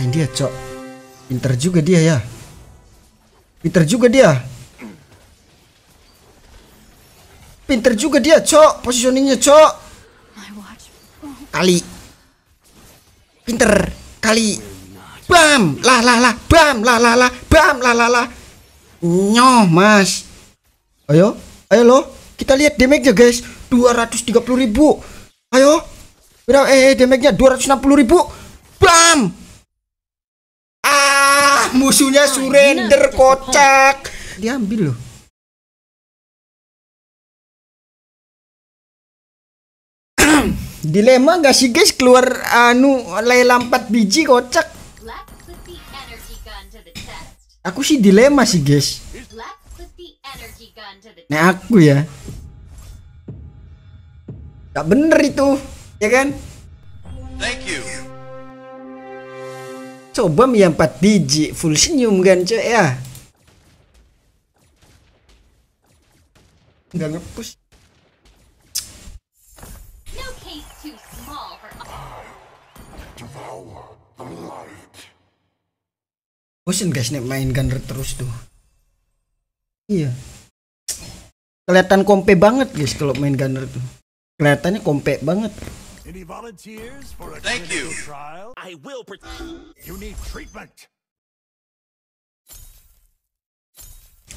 Ngapain dia, Cok? Pinter juga dia ya. Pinter juga dia. Pinter juga dia, Cok. posisinya Cok. Kali. Pinter. Kali. Bam, lah lah lah, bam, lah lah lah, bam, lah lah lah. Nyoh, Mas. Ayo, ayo loh. Kita lihat damage-nya, guys. 230.000. Ayo. Eh, eh damage-nya 260.000. Bam musuhnya surrender kocak diambil loh dilema gak sih guys keluar anu lay lampat biji kocak aku sih dilema sih guys nah aku ya gak bener itu ya kan thank you coba yang 4 biji full senyum kan cuy ya nggak ngepush bosen guys nih main gunner terus tuh iya kelihatan kompe banget guys kalau main gunner tuh kelihatannya kompe banget Any volunteers for a Thank you. trial? I will. You need treatment.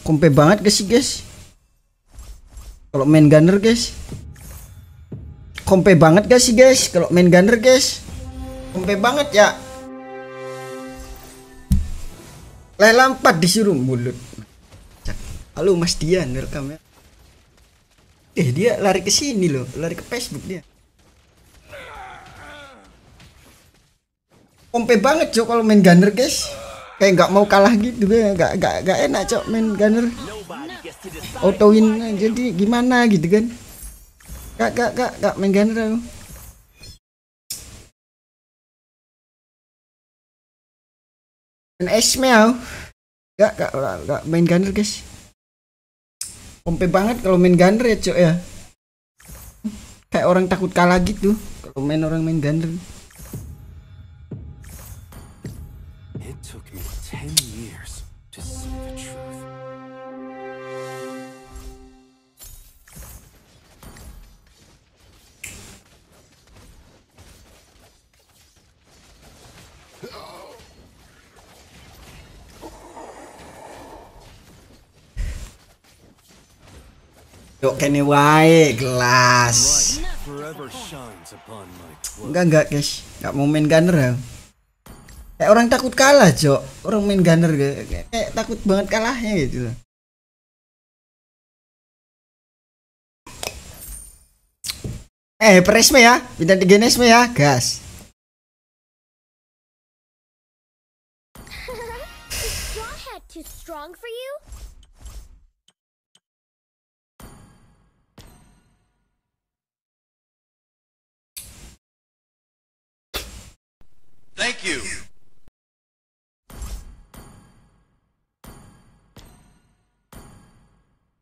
Kumpe banget guys sih guys. Kalau main gunner guys. Kumpe banget guys sih guys. Kalau main gunner guys. Kumpe banget ya. empat disuruh mulut. Halo Mas Dian welcome ya. Eh dia lari ke sini loh, lari ke Facebook dia. kompe banget cok kalau main gunner guys kayak nggak mau kalah gitu ya nggak nggak nggak enak cok main gunner auto win jadi gimana gitu kan nggak nggak nggak nggak main gunner aku main esme aku nggak gak gak, main gunner guys kompe banget kalau main gunner ya cok ya kayak orang takut kalah gitu kalau main orang main gunner Yuk kene wae kelas. Enggak enggak guys, enggak mau main gunner ya. Kayak orang takut kalah, Jok. Orang main gunner kayak, kayak takut banget kalahnya gitu Eh, presme ya. Bintang 3 nesme ya, gas.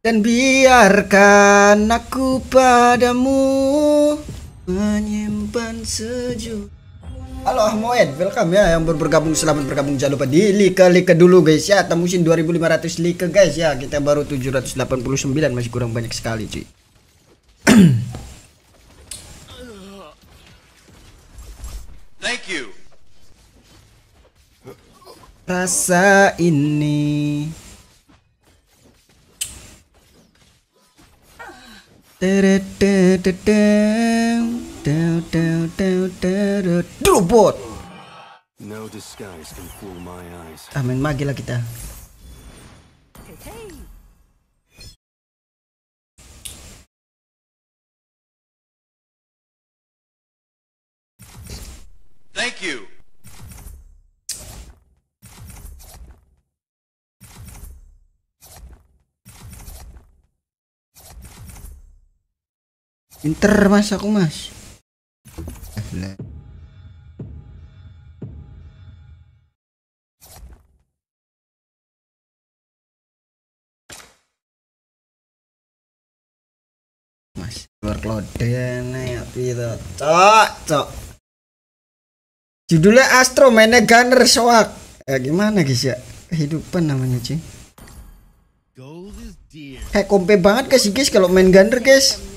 Dan biarkan aku padamu menyimpan sejuk. Halo Ahmoed, welcome ya yang baru bergabung selamat bergabung jangan lupa di Lika Lika dulu guys ya tembusin 2500 Lika guys ya kita baru 789 masih kurang banyak sekali cuy. Thank you. Rasa ini Amin Ah lah kita. Thank you. Pinter mas aku mas. Mas keluar ya cok cok. Judulnya Astro mainnya Gunner Soak. Eh, gimana guys ya? Kehidupan namanya cing. Kayak kompe banget guys guys kalau main Gunner guys.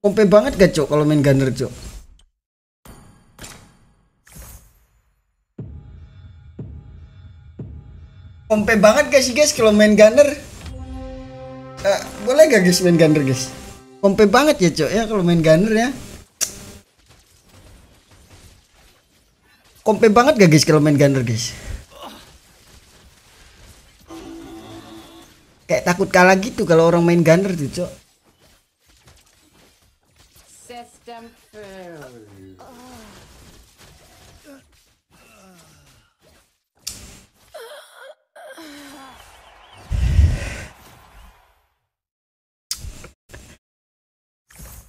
Kompe banget gak cok kalau main gunner cok Kompe banget gak sih guys kalau main gunner uh, Boleh gak guys main gunner guys Kompe banget ya cok ya kalau main gunner ya Kompe banget gak guys kalau main gunner guys Kayak takut kalah gitu kalau orang main gunner tuh cok damn failure.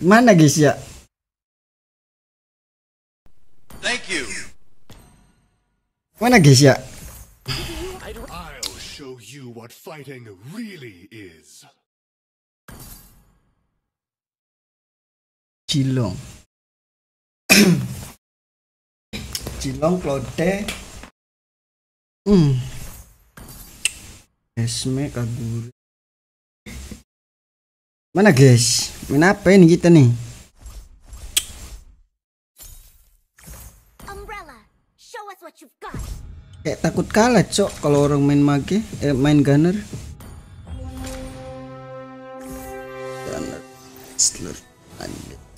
Mana guys ya? Thank you. Mana guys ya? I'll show you what fighting really is. Jilong Jilong Klode hmm. Esme Kaguri Mana guys? Main apa ini kita nih? Kayak takut kalah cok kalau orang main mage, eh, main gunner.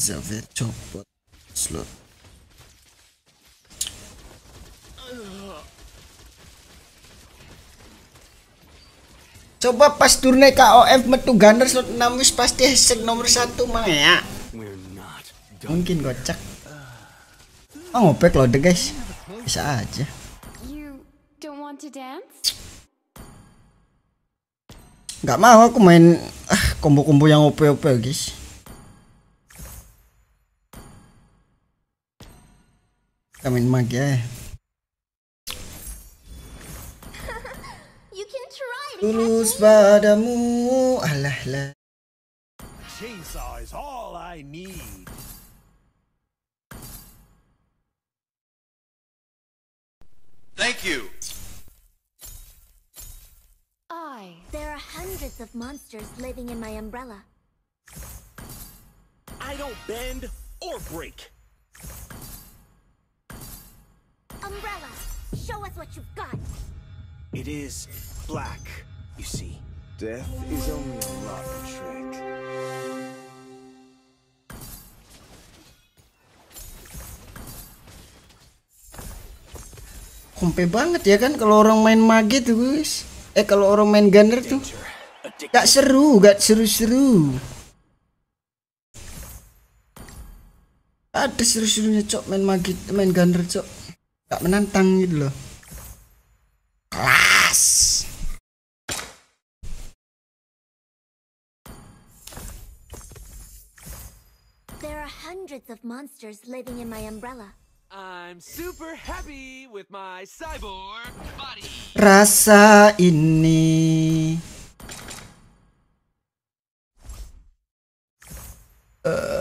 j'avais copot slot. Coba pas turne KOF metu gunner slot 6 wis pasti hashtag nomor 1 mah ya. Mungkin gocek. Oh ah, ngopek loh deh guys. Bisa aja. Gak mau aku main ah kombo-kombo yang OP-OP guys. Comment में क्या है Tulus padamu Alah lah Chainsaw is all I need Thank you I There are hundreds of monsters living in my umbrella I don't bend or break umbrella. Show us what you've got. It is black, you see. Death is only a luck trick. Kompe banget ya kan kalau orang main mage tuh guys. Eh kalau orang main gunner tuh gak seru, gak seru-seru. Ada seru-serunya cok main mage, main gunner cok tak menantang gitu loh kelas There are hundreds of monsters living in my umbrella. I'm super happy with my cyborg body. Rasa ini. Uh.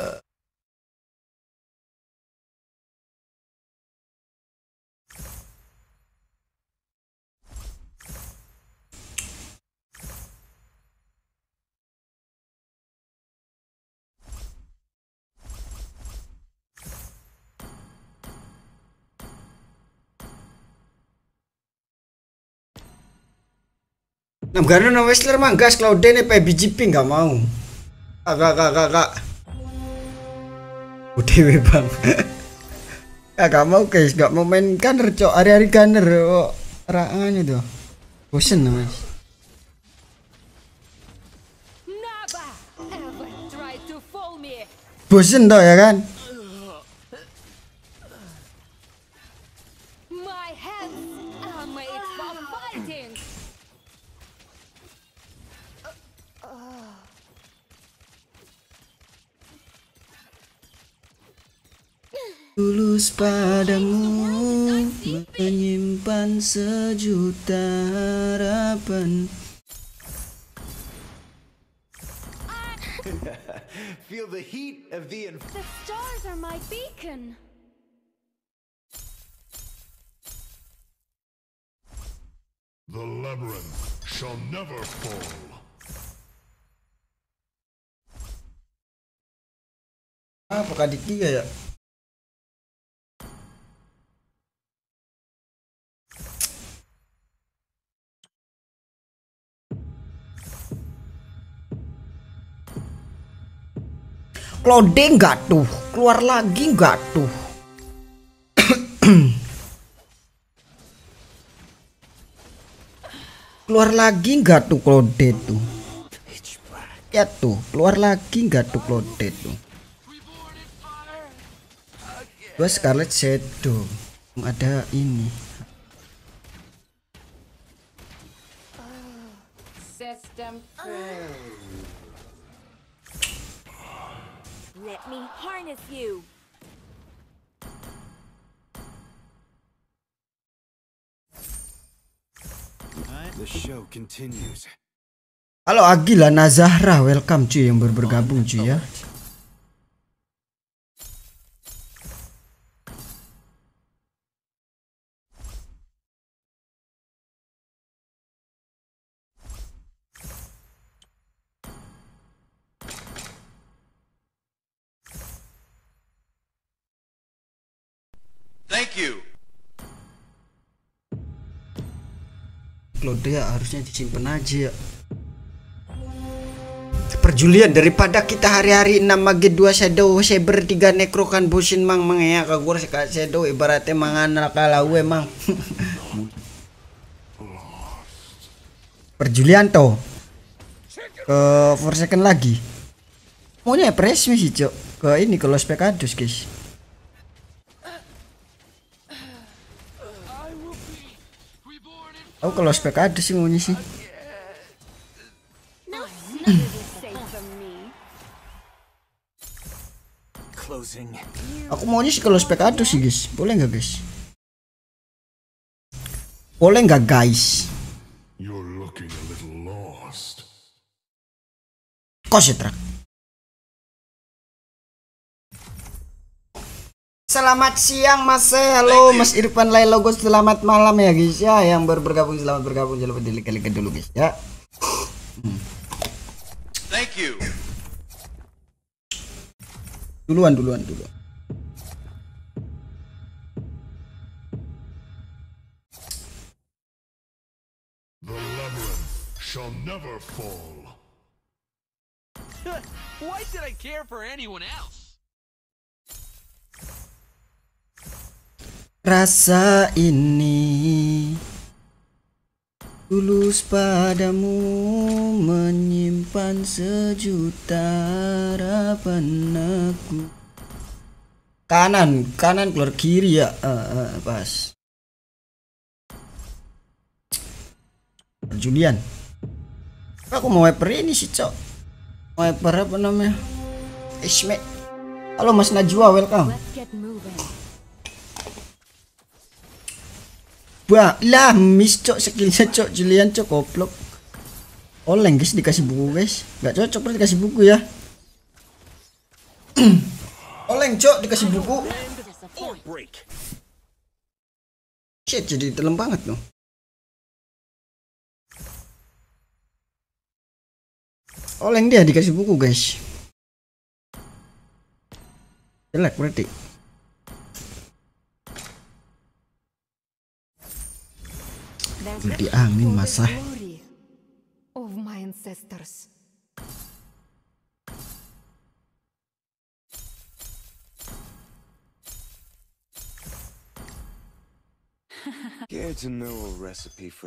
Namgano na Wessler manggas Claudine pa BGP nggak mau. Kakak kakak kak. Udah bang. Kagak ya, mau guys, nggak mau main gunner cok hari-hari gunner kok. Rangan itu. Bosen mas. Bosen toh ya kan? padamu menyimpan sejuta harapan. Feel the heat of the inf The stars are my beacon. The labyrinth shall never fall. Apakah di tiga ya? Clothing nggak tuh, keluar lagi nggak tuh. keluar lagi nggak tuh Claude tuh. Ya tuh, keluar lagi nggak tuh Clothing tuh. gue Scarlet Shadow. Ada ini. Oh. Let me harness you! The show continues. Halo Agila Nazahra, welcome cuy yang baru bergabung cuy ya. upload ya harusnya disimpan aja ya perjulian daripada kita hari-hari 6 mage 2 shadow saber 3 necro kan bosin mang mang ya kagur sekat shadow ibaratnya mangan raka lawe emang perjulian toh ke for second lagi maunya ya presmi sih cok ke ini ke los guys Aku kalau spek ada sih maunya sih. Aku maunya sih kalau spek ada sih guys. Boleh nggak guys? Boleh nggak guys? You're Kau sih truk. Selamat siang Mas eh, halo Mas Irfan Lailogo selamat malam ya guys ya yang baru bergabung selamat bergabung jangan lupa dilihat lik dulu guys ya. Thank you. Duluan duluan dulu. The shall never fall. Why did I care for anyone else? Rasa ini tulus padamu menyimpan sejuta harapan aku. Kanan, kanan keluar kiri ya, uh, eh, uh, eh, pas. Julian, aku mau wiper ini sih cok. Wiper apa namanya? Ismet. Halo Mas Najwa, welcome. Bah, lah miss cok skillnya cok Julian cok goblok. Oleng oh, guys dikasih buku guys. nggak cocok berarti dikasih buku ya. Oleng oh, cok dikasih buku. Shit jadi telem banget loh. Oleng dia dikasih buku guys. Jelek berarti. Di angin masa. Ah.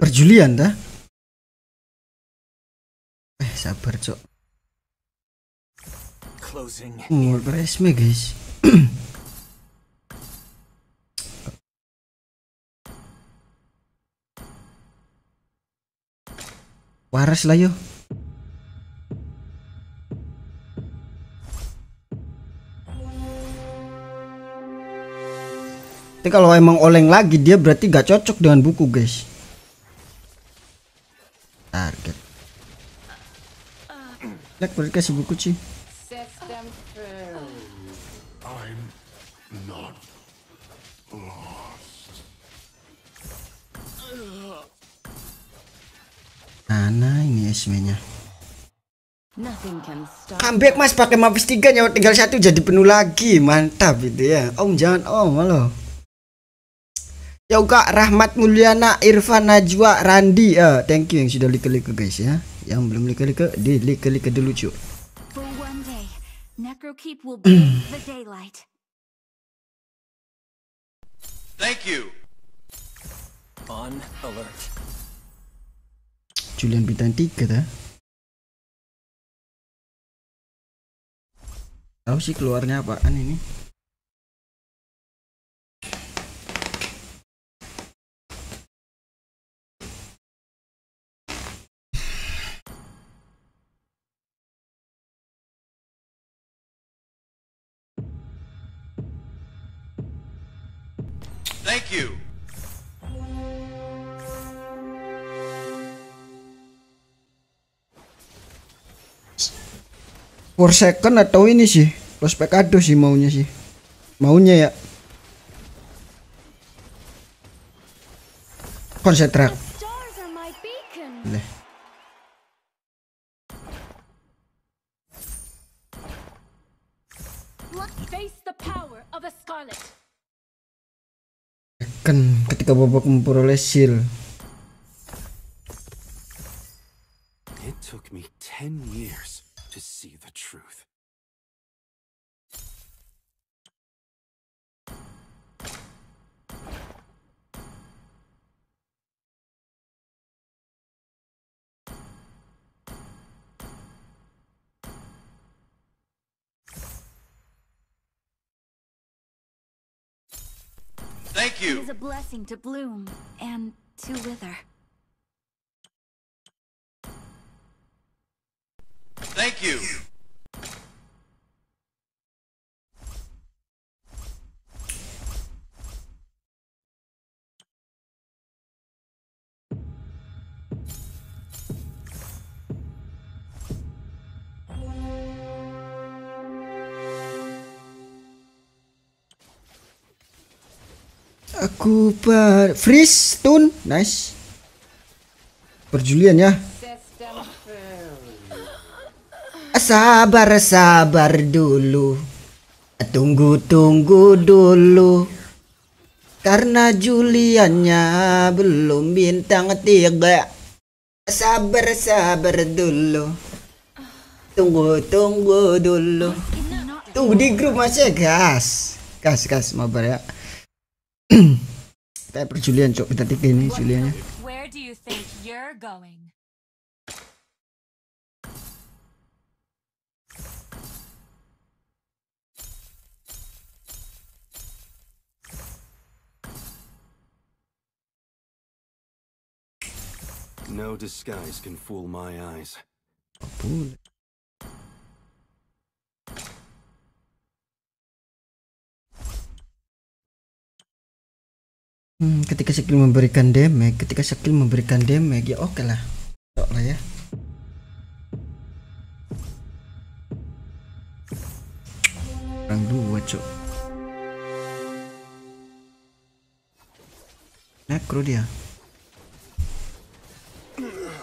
Perjulian dah. Eh sabar cok. Mulai Oh, resmi guys. Waras lah yo. Tapi kalau emang oleng lagi dia berarti gak cocok dengan buku guys. Target. Lek berarti kasih buku sih. comeback mas pakai mapis 3 nyawa tinggal satu jadi penuh lagi mantap itu ya om jangan om halo ya Rahmat Mulyana Irfan Najwa Randi uh, thank you yang sudah like-like guys ya yang belum like-like di like-like dulu cuy Thank you. On alert. Julian bintang tiga dah. tahu sih keluarnya apaan ini Forsaken atau ini sih Los Pecado sih maunya sih maunya ya konsentrak Kan ketika babak memperoleh seal It took me 10 years to see the truth. Thank you. It is a blessing to bloom and to wither. Thank you. Aku ber freeze stun, nice. Perjulian ya. Sabar sabar dulu Tunggu tunggu dulu Karena Juliannya belum bintang tiga Sabar sabar dulu Tunggu tunggu dulu Tunggu di grup aja gas Gas gas mabar ya Kita perjulian cok kita tiga ini Juliannya Where do you think you're going? No disguise can fool my eyes. Hmm, ketika skill memberikan damage, ketika skill memberikan damage ya oke lah. oke lah ya. Orang dua, cok. kru dia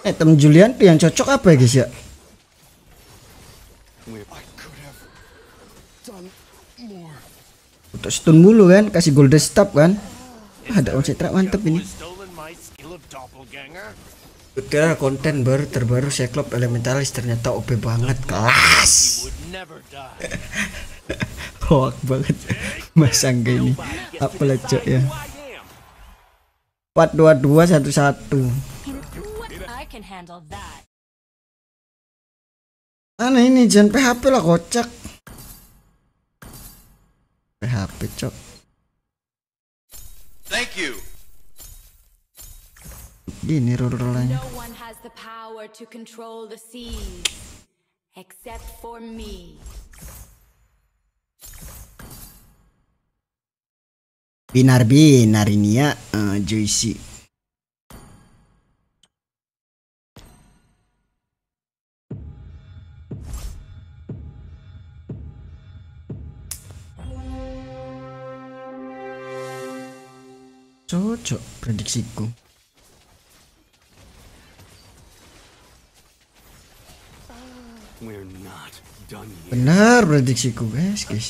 item eh, Julian yang cocok apa ya guys ya untuk stun mulu kan kasih golden stop kan ah, ada rak mantep ini Kira konten baru terbaru Cyclop Elementalis ternyata OP banget kelas. Hoak banget masang gini ini. Apa lecok ya? 42211 can handle that. Ano ini Jen PHP lah kocak. PHP cok. Thank you. Gini rol-rolannya. No one has the power to control the seas except for me. Binar-binar ini ya, uh, Joyce. Cocok prediksiku. Benar prediksiku guys, guys.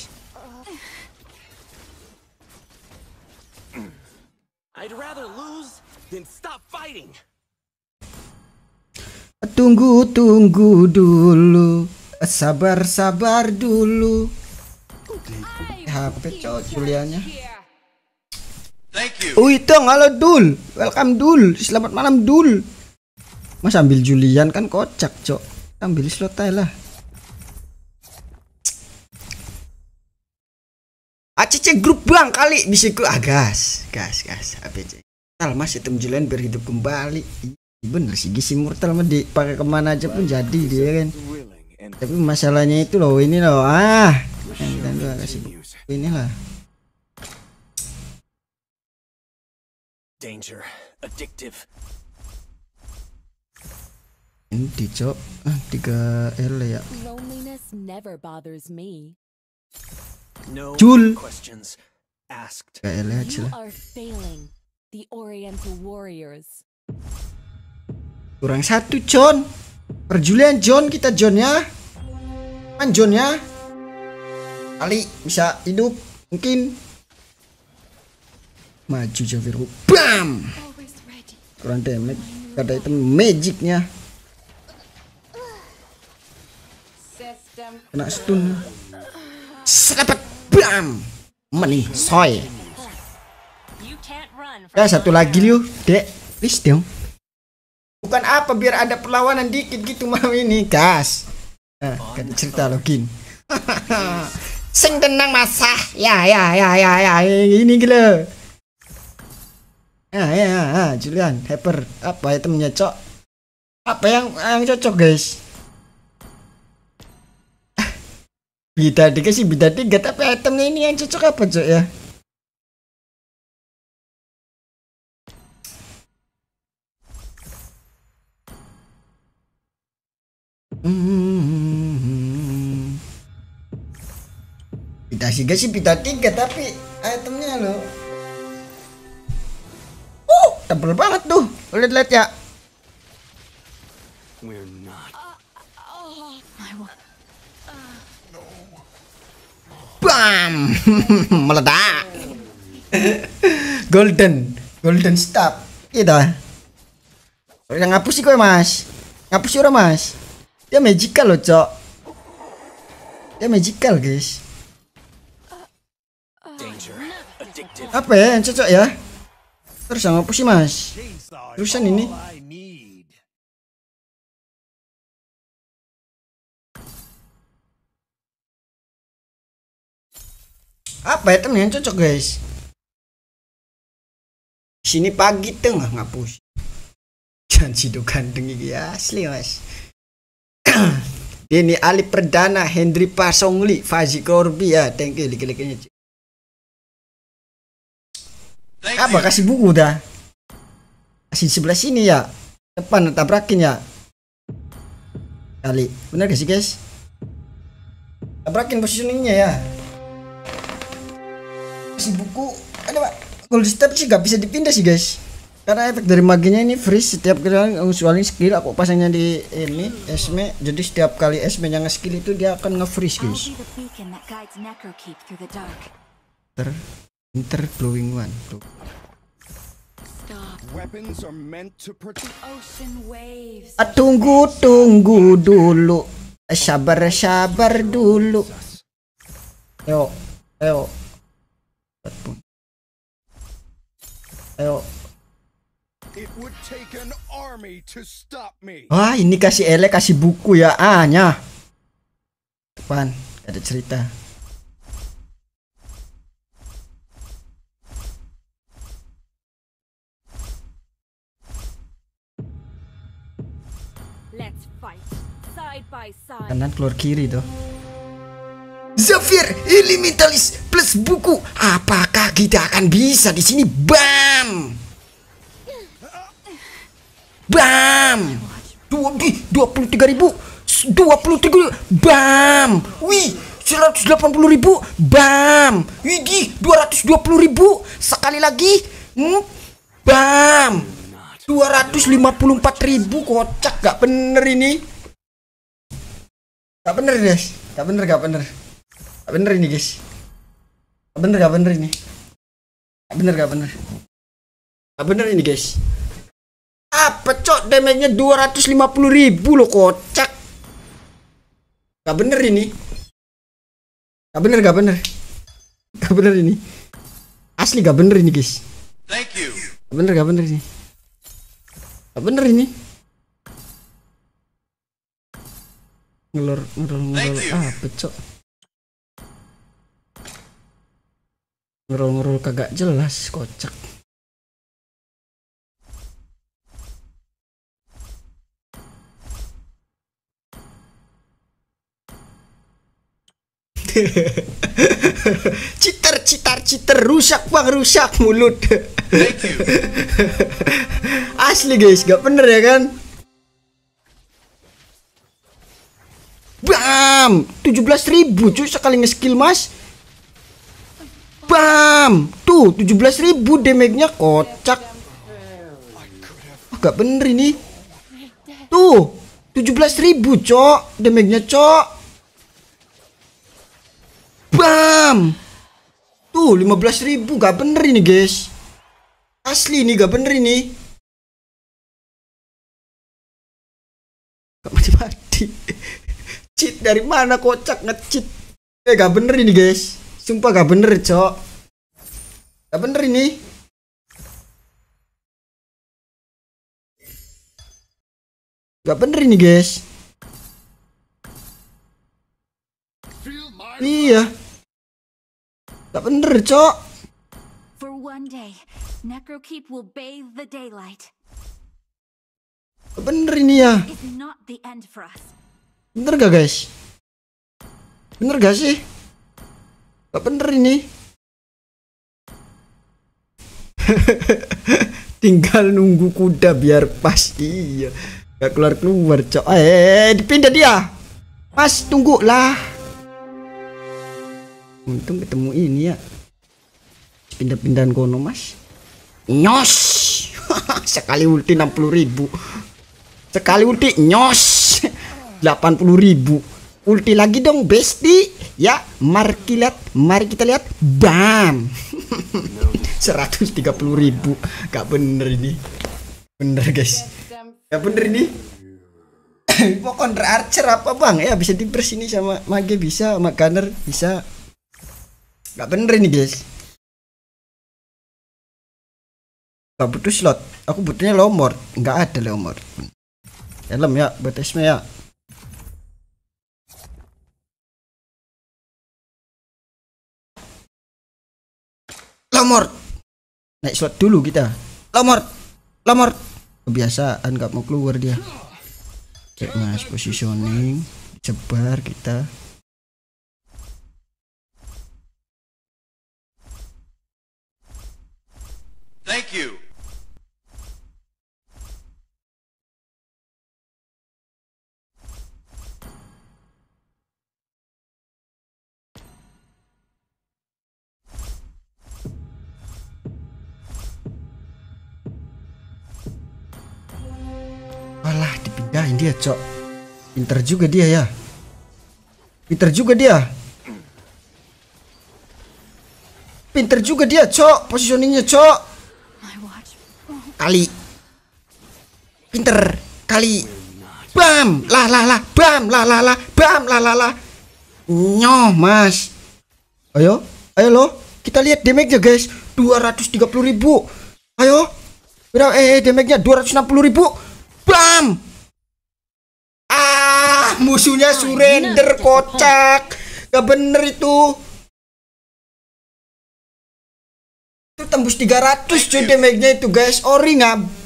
Tunggu, tunggu dulu. Sabar, sabar dulu. HP cowok Julianya. Thank you. Oh, itu halo Dul. Welcome Dul. Selamat malam Dul. Mas ambil Julian kan kocak, Cok. Ambil slot aja lah. ACC grup bang kali bisa ikut ah gas gas gas ABC. Tal mas itu Julian berhidup kembali iya, bener sih gisi mortal mah dipakai kemana aja pun jadi dia kan tapi masalahnya itu loh ini loh ah dan gua kasih ini lah Danger. Addictive. Ini dico ah, 3L ya. Loneliness never bothers me. No Jul. questions asked. Kayak L aja ya, lah. The Oriental Warriors. Kurang satu John. Perjulian John kita John ya. Kan John ya. Ali bisa hidup mungkin maju Javiru BAM kurang damage Karena item magicnya kena stun sedapat BAM meni soy ya satu lagi Liu dek please dong bukan apa biar ada perlawanan dikit gitu malam ini gas nah, kan cerita login sing tenang masah, ya ya ya ya ya ini gila ah ya, ya, ya Julian Hyper apa itemnya cok apa yang yang cocok guys ah, bida sih bida tiga tapi itemnya ini yang cocok apa cok ya Kita hmm. sih sih bita tiga tapi itemnya loh tebel banget tuh lihat-lihat ya Bam! Meledak. golden, golden stop, Gitu. Yang ngapus sih kowe, ya, Mas. Ngapus sih ora, Mas. Dia magical loh, Cok. Dia magical, guys. Apa ya yang cocok ya? Terus sama apa sih mas? Terusan ini apa item ya, yang cocok guys sini pagi tengah ngapus jangan tuh ganteng ini ya asli mas ini Ali Perdana Hendri Pasongli Fazi Korbi ya thank you like like, nya apa kasih buku dah kasih sebelah sini ya depan tabrakin ya kali bener gak sih guys tabrakin positioningnya ya kasih buku ada pak gold step sih gak bisa dipindah sih guys karena efek dari maginya ini freeze setiap kali usualin skill aku pasangnya di ini esme jadi setiap kali esme yang skill itu dia akan nge-freeze guys ter Winter glowing one. Ah, tunggu, tunggu dulu. Ah, sabar, sabar dulu. Ayo, ayo. Ayo. Wah, ini kasih elek, kasih buku ya. Ah, nya. Depan, ada cerita. Kanan keluar kiri tuh. Zafir Elementalis plus buku. Apakah kita akan bisa di sini? Bam! Bam! Dua, dua puluh tiga ribu, dua puluh tiga bam! Wih, 180.000 bam! Widi, 220.000 sekali lagi, hmm, bam! 254.000 ratus lima kocak gak bener ini. Gak bener guys, gak bener gak bener, gak bener ini guys, gak bener gak bener ini, gak bener gak bener, gak bener ini guys. Apa cok damage-nya 250 ribu loh kocak. Gak bener ini, gak bener gak bener, gak bener ini, asli gak bener ini guys. Thank you. Gak bener gak bener ini, gak bener ini. ngelur ngelur ngelur ah becok ngelur ngelur kagak jelas kocak citer citer citer rusak bang rusak mulut asli guys gak bener ya kan Bam! 17 ribu cuy sekali nge-skill mas. Bam! Tuh 17 ribu damage-nya kocak. Agak bener ini. Tuh 17 ribu cok damage-nya cok. Bam! Tuh 15 ribu gak bener ini guys. Asli ini gak bener ini. Gak mati-mati ngecit dari mana kocak ngecit eh gak bener ini guys sumpah gak bener cok gak bener ini gak bener ini guys iya gak bener cok For one day, Necrokeep will bathe the daylight. Bener ini ya. Bener gak guys? Bener gak sih? Gak bener ini Tinggal nunggu kuda biar pas Iya Gak keluar-keluar cok Eh, eh, eh, eh dipindah dia Mas tunggu lah Untung ketemu ini ya Pindah-pindahan kono mas Nyos Sekali ulti 60 ribu Sekali ulti nyos 80 ribu, ulti lagi dong besti ya mari kita lihat mari kita lihat bam ribu gak bener ini bener guys gak bener ini mau archer apa bang ya bisa dipers ini sama mage bisa sama gunner bisa gak bener ini guys gak butuh slot aku butuhnya lomor gak ada lomor helm ya btsm ya Lomor naik slot dulu kita Lomor Lomor kebiasaan gak mau keluar dia cek mas positioning jebar kita thank you Pindahin dia, cok. Pinter juga dia ya. Pinter juga dia. Pinter juga dia, cok. Positioningnya, cok. Kali. Pinter. Kali. Bam, lah lah lah, bam, lah lah lah, bam, lah lah lah. Nyoh, Mas. Ayo, ayo loh. Kita lihat damage-nya, guys. ribu. Ayo. Berapa eh, eh damage-nya ribu. Bam musuhnya nah, surrender kocak gak bener itu itu tembus 300 cuy damage-nya itu guys ori ngab